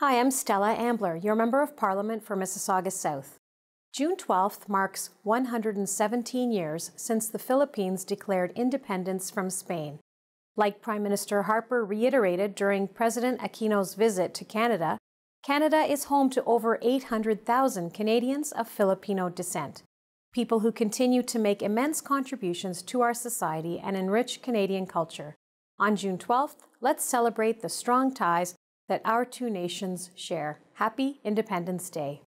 Hi, I'm Stella Ambler, your Member of Parliament for Mississauga South. June 12th marks 117 years since the Philippines declared independence from Spain. Like Prime Minister Harper reiterated during President Aquino's visit to Canada, Canada is home to over 800,000 Canadians of Filipino descent, people who continue to make immense contributions to our society and enrich Canadian culture. On June 12th, let's celebrate the strong ties that our two nations share. Happy Independence Day.